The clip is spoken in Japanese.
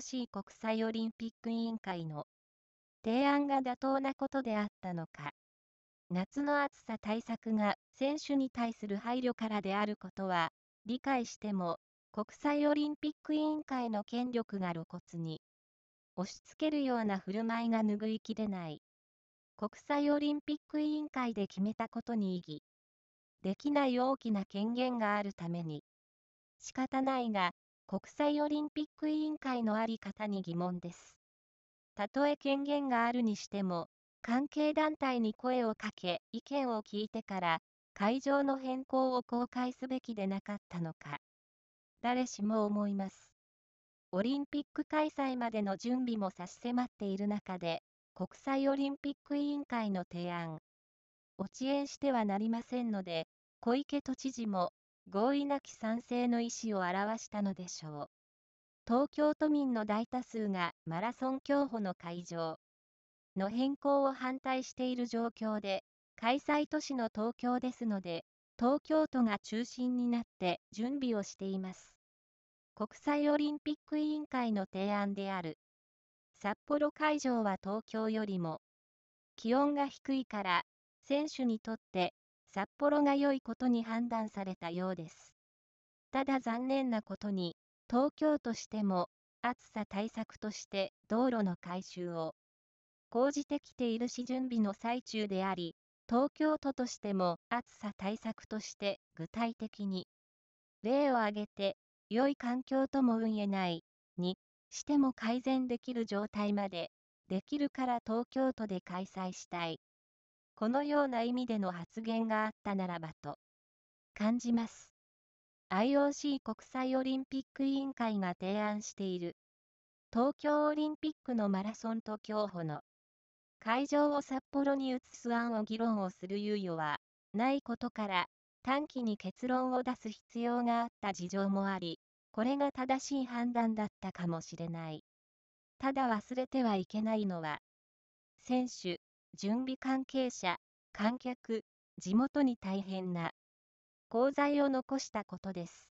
IOC 国際オリンピック委員会の提案が妥当なことであったのか。夏の暑さ対策が選手に対する配慮からであることは理解しても国際オリンピック委員会の権力が露骨に押し付けるような振る舞いが拭いきれない国際オリンピック委員会で決めたことに異議できない大きな権限があるために仕方ないが国際オリンピック委員会のあり方に疑問です。たとえ権限があるにしても、関係団体に声をかけ、意見を聞いてから、会場の変更を公開すべきでなかったのか。誰しも思います。オリンピック開催までの準備も差し迫っている中で、国際オリンピック委員会の提案。遅延してはなりませんので、小池都知事も合意なき賛成の意思を表したのでしょう。東京都民の大多数がマラソン競歩の会場の変更を反対している状況で、開催都市の東京ですので、東京都が中心になって準備をしています。国際オリンピック委員会の提案である。札幌会場は東京よりも気温が低いから、選手にとって札幌が良いことに判断されたようです。ただ残念なことに、東京としても、暑さ対策として道路の改修を講じてきているし準備の最中であり、東京都としても暑さ対策として具体的に、例を挙げて、良い環境とも運えない、にしても改善できる状態まで、できるから東京都で開催したい。このような意味での発言があったならばと感じます。IOC 国際オリンピック委員会が提案している東京オリンピックのマラソンと競歩の会場を札幌に移す案を議論をする猶予はないことから短期に結論を出す必要があった事情もありこれが正しい判断だったかもしれないただ忘れてはいけないのは選手準備関係者、観客、地元に大変な功罪を残したことです。